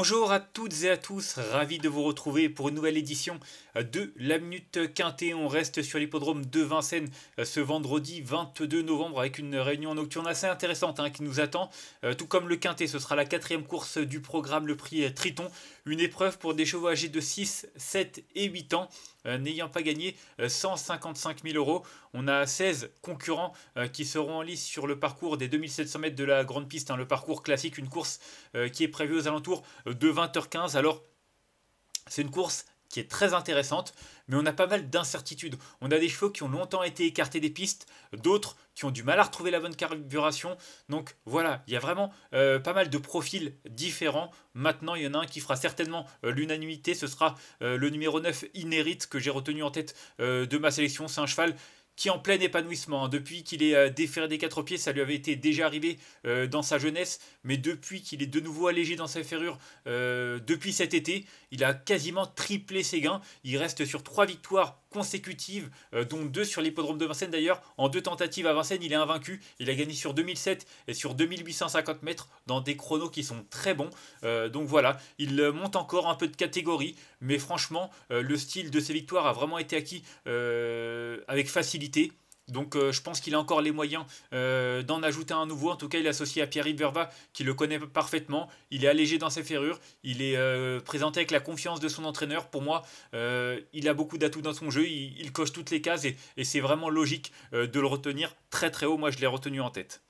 Bonjour à toutes et à tous, ravi de vous retrouver pour une nouvelle édition euh, de La Minute Quintée. On reste sur l'hippodrome de Vincennes euh, ce vendredi 22 novembre avec une réunion nocturne assez intéressante hein, qui nous attend. Euh, tout comme le Quintée, ce sera la quatrième course du programme, le prix Triton. Une épreuve pour des chevaux âgés de 6, 7 et 8 ans. Euh, n'ayant pas gagné 155 euh, 000 euros. On a 16 concurrents euh, qui seront en lice sur le parcours des 2700 mètres de la grande piste, hein, le parcours classique, une course qui est prévue aux alentours de 20h15. Alors, c'est une course qui est très intéressante, mais on a pas mal d'incertitudes. On a des chevaux qui ont longtemps été écartés des pistes, d'autres qui ont du mal à retrouver la bonne carburation. Donc voilà, il y a vraiment euh, pas mal de profils différents. Maintenant, il y en a un qui fera certainement euh, l'unanimité, ce sera euh, le numéro 9 inérite que j'ai retenu en tête de ma sélection. C'est un cheval qui en plein épanouissement. Hein. Depuis qu'il est euh, déféré des quatre pieds, ça lui avait été déjà arrivé euh, dans sa jeunesse, mais depuis qu'il est de nouveau allégé dans sa ferrure, euh, depuis cet été, il a quasiment triplé ses gains. Il reste sur trois victoires consécutives, euh, dont deux sur l'hippodrome de Vincennes d'ailleurs. En deux tentatives à Vincennes, il est invaincu. Il a gagné sur 2007 et sur 2850 mètres dans des chronos qui sont très bons. Euh, donc voilà, il euh, monte encore un peu de catégorie, mais franchement, le style de ses victoires a vraiment été acquis avec facilité. Donc euh, je pense qu'il a encore les moyens euh, d'en ajouter un nouveau. En tout cas, il est associé à Pierre-Yves Verva, qui le connaît parfaitement. Il est allégé dans ses ferrures. Il est euh, présenté avec la confiance de son entraîneur. Pour moi, il a beaucoup d'atouts dans son jeu. Il, coche toutes les cases et c'est vraiment logique de le retenir très très haut. Moi, je l'ai retenu en tête.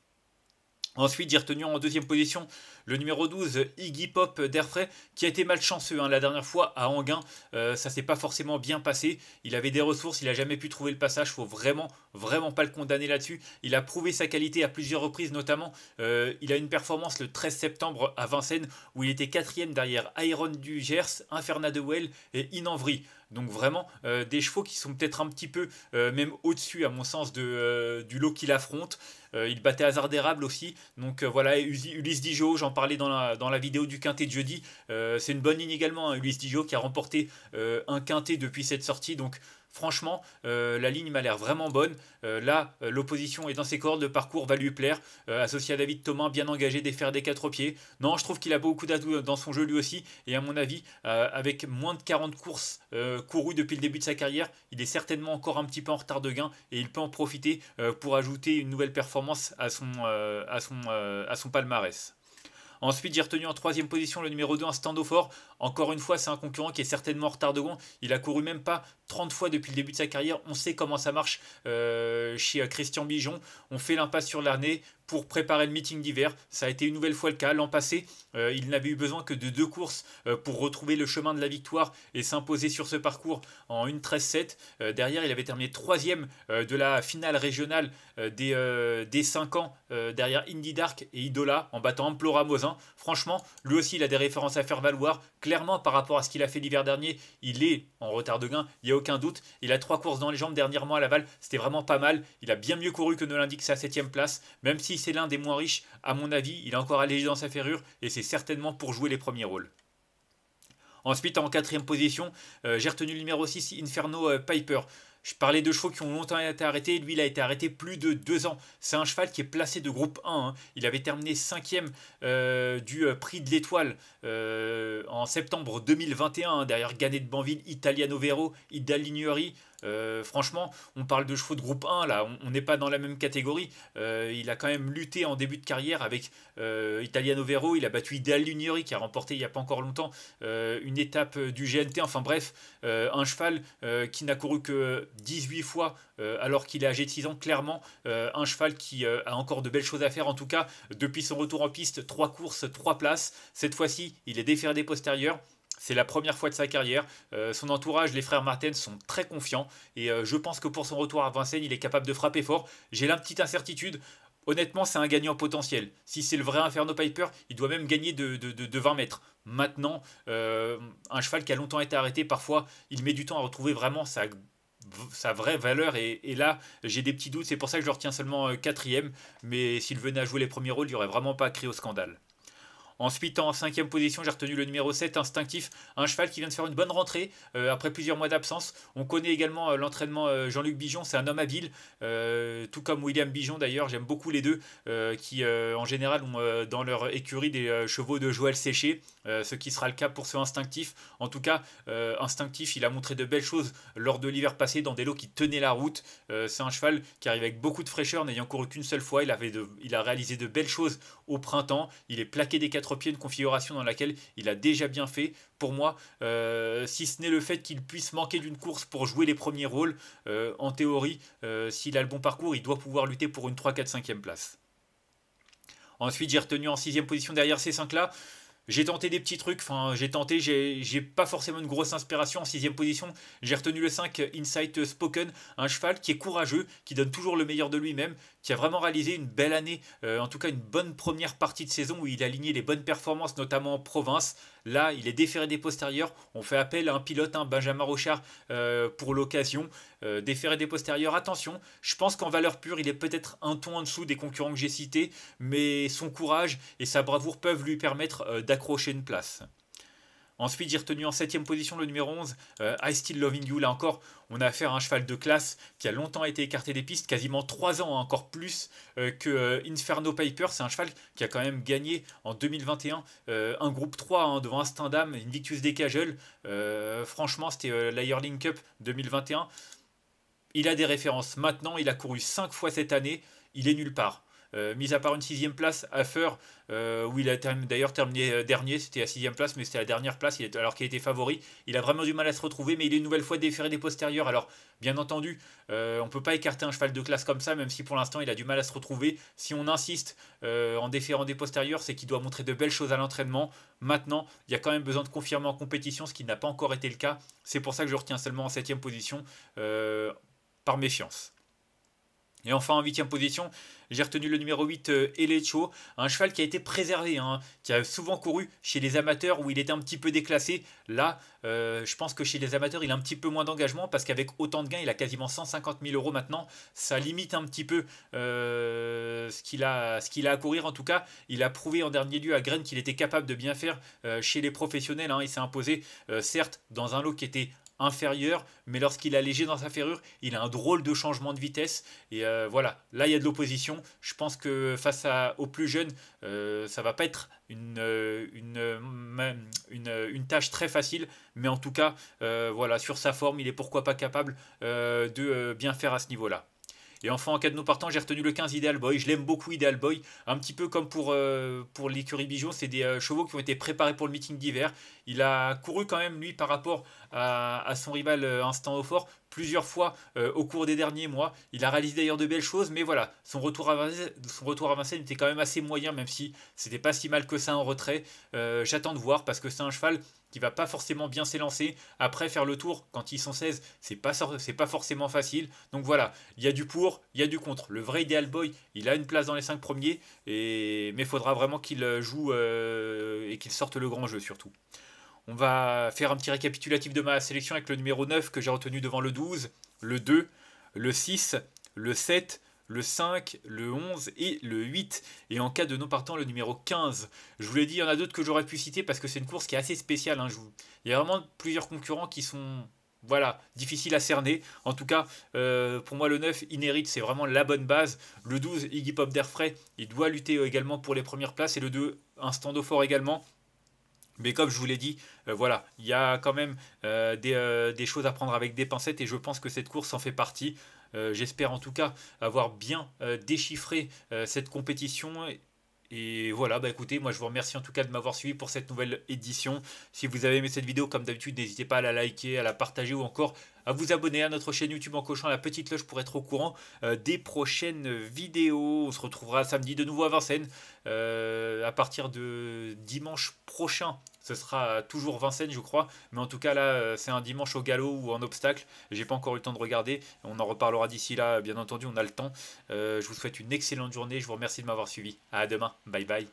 Ensuite, j'ai retenu en deuxième position le numéro 12, Iggy Pop d'Airfray, qui a été malchanceux hein, la dernière fois à Anguin. ça euh, ça s'est pas forcément bien passé. Il avait des ressources, il a jamais pu trouver le passage. Faut vraiment, vraiment pas le condamner là-dessus. Il a prouvé sa qualité à plusieurs reprises, notamment euh, il a une performance le 13 septembre à Vincennes, où il était quatrième derrière Iron du Gers, Inferna de Well et Inanvry. Donc vraiment euh, des chevaux qui sont peut-être un petit peu euh, même au-dessus à mon sens de, euh, du lot qu'il affronte. il battait hasard d'érable aussi. Donc voilà, Ulysse Dijo, j'en parlais dans la, dans la vidéo du quintet de jeudi. c'est une bonne ligne également, hein, Ulysse Dijo qui a remporté un quintet depuis cette sortie. Donc Franchement, euh, la ligne m'a l'air vraiment bonne. Euh, là, euh, l'opposition est dans ses cordes, le parcours va lui plaire. associé à David Thomas, bien engagé, défaire des quatre pieds. Non, je trouve qu'il a beaucoup d'atouts dans son jeu lui aussi. Et à mon avis, avec moins de 40 courses courues depuis le début de sa carrière, il est certainement encore un petit peu en retard de gain et il peut en profiter pour ajouter une nouvelle performance à son, palmarès. Ensuite, j'ai retenu en troisième position le numéro 2, un stand fort. Encore une fois, c'est un concurrent qui est certainement en retard de Il a couru même pas 30 fois depuis le début de sa carrière. On sait comment ça marche euh, chez euh, Christian Bijon. On fait l'impasse sur l'année pour préparer le meeting d'hiver. Ça a été une nouvelle fois le cas. L'an passé, euh, il n'avait eu besoin que de deux courses pour retrouver le chemin de la victoire et s'imposer sur ce parcours en une 13 7 derrière, il avait terminé troisième de la finale régionale des, des 5 ans derrière Indy Dark et Idola en battant Amplora Mosin. Franchement, lui aussi, il a des références à faire valoir clairement par rapport à ce qu'il a fait l'hiver dernier, il est en retard de gain, il n'y a aucun doute. Il a trois courses dans les jambes dernièrement à Laval, c'était vraiment pas mal. Il a bien mieux couru que ne l'indique sa septième place, même si c'est l'un des moins riches, à mon avis, il est encore allégé dans sa ferrure et c'est certainement pour jouer les premiers rôles. Ensuite, en quatrième position, euh, j'ai retenu le numéro 6, Inferno euh, Piper. Je parlais de chevaux qui ont longtemps été arrêtés. Lui, il a été arrêté plus de deux ans. C'est un cheval qui est placé de groupe 1. Hein. Il avait terminé 5 euh, du euh, prix de l'étoile euh, en septembre 2021, hein, derrière Ganet de Banville, Italiano Vero, Idalignori. Euh, franchement, on parle de chevaux de groupe 1, là, on n'est pas dans la même catégorie. Euh, il a quand même lutté en début de carrière avec euh, Italiano Vero, il a battu Ideal qui a remporté il n'y a pas encore longtemps une étape du GNT, enfin bref, un cheval qui n'a couru que 18 fois alors qu'il est âgé de 6 ans, clairement, un cheval qui a encore de belles choses à faire, en tout cas, depuis son retour en piste, 3 courses, 3 places. Cette fois-ci, il est déféré des postérieurs. C'est la première fois de sa carrière. Euh, son entourage, les frères Martens, sont très confiants. Et euh, je pense que pour son retour à Vincennes, il est capable de frapper fort. J'ai la petite incertitude. Honnêtement, c'est un gagnant potentiel. Si c'est le vrai Inferno Piper, il doit même gagner de, de, 20 mètres. Maintenant, euh, un cheval qui a longtemps été arrêté, parfois, il met du temps à retrouver vraiment sa, sa vraie valeur. Et, là, j'ai des petits doutes. C'est pour ça que je retiens seulement quatrième. Mais s'il venait à jouer les premiers rôles, il n'y aurait vraiment pas crié au scandale. Ensuite, en cinquième position, j'ai retenu le numéro 7, Instinctif, un cheval qui vient de faire une bonne rentrée euh, après plusieurs mois d'absence. On connaît également euh, l'entraînement euh, Jean-Luc Bijon, c'est un homme habile, tout comme William Bijon d'ailleurs, j'aime beaucoup les deux, qui en général ont dans leur écurie des chevaux de Joël Séché, ce qui sera le cas pour ce Instinctif. En tout cas, Instinctif, il a montré de belles choses lors de l'hiver passé dans des lots qui tenaient la route. c'est un cheval qui arrive avec beaucoup de fraîcheur, n'ayant couru qu'une seule fois, il, avait il a réalisé de belles choses au printemps, il est plaqué des quatre pieds pied une configuration dans laquelle il a déjà bien fait. Pour moi, euh, si ce n'est le fait qu'il puisse manquer d'une course pour jouer les premiers rôles, euh, en théorie, euh, s'il a le bon parcours, il doit pouvoir lutter pour une 3, 4, 5e place. Ensuite, j'ai retenu en sixième position derrière ces cinq là j'ai tenté des petits trucs, enfin j'ai tenté, j'ai pas forcément une grosse inspiration en sixième position. J'ai retenu le 5 Insight Spoken, un cheval qui est courageux, qui donne toujours le meilleur de lui-même, qui a vraiment réalisé une belle année, euh, en tout cas une bonne première partie de saison où il a aligné les bonnes performances, notamment en province. Là, il est déféré des postérieurs. On fait appel à un pilote, hein, Benjamin Rochard, euh, pour l'occasion. Euh, déféré des postérieurs, attention. Je pense qu'en valeur pure, il est peut-être un ton en dessous des concurrents que j'ai cités, mais son courage et sa bravoure peuvent lui permettre euh, d'accrocher une place. Ensuite, j'ai retenu en 7 position le numéro 11, euh, I Still Loving You. Là encore, on a affaire à un cheval de classe qui a longtemps été écarté des pistes, quasiment 3 ans, hein, encore plus euh, que euh, Inferno Piper. C'est un cheval qui a quand même gagné en 2021 un groupe 3 hein, devant une Invictus cajoles. franchement, c'était la Yearling Cup 2021. Il a des références maintenant, il a couru 5 fois cette année, il est nulle part. Euh, mis à part une sixième place à Feur, euh, où il a d'ailleurs terminé euh, dernier, c'était la sixième place, mais c'était la dernière place, alors qu'il était favori. Il a vraiment du mal à se retrouver, mais il est une nouvelle fois déféré des postérieurs. Alors, bien entendu, on ne peut pas écarter un cheval de classe comme ça, même si pour l'instant il a du mal à se retrouver. Si on insiste en déférant des postérieurs, c'est qu'il doit montrer de belles choses à l'entraînement. Maintenant, il y a quand même besoin de confirmer en compétition, ce qui n'a pas encore été le cas. C'est pour ça que je retiens seulement en septième position par méfiance. Et enfin en huitième position, j'ai retenu le numéro 8 euh, Elecho, un cheval qui a été préservé, hein, qui a souvent couru chez les amateurs où il était un petit peu déclassé. Là, euh, je pense que chez les amateurs, il a un petit peu moins d'engagement parce qu'avec autant de gains, il a quasiment 150 000 euros maintenant. Ça limite un petit peu euh, ce qu'il a, a, à courir. En tout cas, il a prouvé en dernier lieu à Graine qu'il était capable de bien faire chez les professionnels. Il hein, s'est imposé, certes, dans un lot qui était inférieur, mais lorsqu'il est léger dans sa ferrure, il a un drôle de changement de vitesse. Et euh, voilà, là il y a de l'opposition. Je pense que face à, aux plus jeunes, euh, ça va pas être une, euh, une, une, tâche très facile, mais en tout cas, voilà, sur sa forme, il est pourquoi pas capable de bien faire à ce niveau-là. Et enfin, en cas de nous partant, j'ai retenu le 15 Ideal Boy. Je l'aime beaucoup, Ideal Boy. Un petit peu comme pour, euh, pour l'écurie Bijon, c'est des euh, chevaux qui ont été préparés pour le meeting d'hiver. Il a couru quand même, lui, par rapport à, son rival euh, Instant au plusieurs fois euh, au cours des derniers mois. Il a réalisé d'ailleurs de belles choses, mais voilà, son retour à Vincennes, son retour était quand même assez moyen, même si c'était pas si mal que ça en retrait. Euh, j'attends de voir parce que c'est un cheval qui va pas forcément bien s'élancer. Après, faire le tour quand ils sont 16, c'est pas, pas forcément facile. Donc voilà, il y a du pour, il y a du contre. Le vrai Ideal Boy, il a une place dans les 5 premiers, et... mais faudra vraiment qu'il euh, joue et qu'il sorte le grand jeu surtout. On va faire un petit récapitulatif de ma sélection avec le numéro 9 que j'ai retenu devant le 12, le 2, le 6, le 7, le 5, le 11 et le 8. Et en cas de non partant, le numéro 15. Je vous l'ai dit, il y en a d'autres que j'aurais pu citer parce que c'est une course qui est assez spéciale. Hein. Je Il y a vraiment plusieurs concurrents qui sont voilà, difficiles à cerner. En tout cas, euh, pour moi, le 9, Inérite, c'est vraiment la bonne base. Le 12, Iggy Pop d'Airfray, il doit lutter euh, également pour les premières places. Et le 2, un stand-off fort également. Mais comme je vous l'ai dit, euh, voilà, il y a quand même euh, euh, des, choses à prendre avec des pincettes et je pense que cette course en fait partie. J'espère en tout cas avoir bien déchiffré cette compétition. Et, voilà, bah écoutez, moi je vous remercie en tout cas de m'avoir suivi pour cette nouvelle édition. Si vous avez aimé cette vidéo, comme d'habitude, n'hésitez pas à la liker, à la partager ou encore à vous abonner à notre chaîne YouTube en cochant la petite cloche pour être au courant des prochaines vidéos. On se retrouvera samedi de nouveau à Vincennes à partir de dimanche prochain ce sera toujours Vincennes, je crois. Mais en tout cas, là, euh, c'est un dimanche au galop ou en obstacle. J'ai pas encore eu le temps de regarder. On en reparlera d'ici là, bien entendu, on a le temps. Euh, je vous souhaite une excellente journée. Je vous remercie de m'avoir suivi. À demain. Bye bye.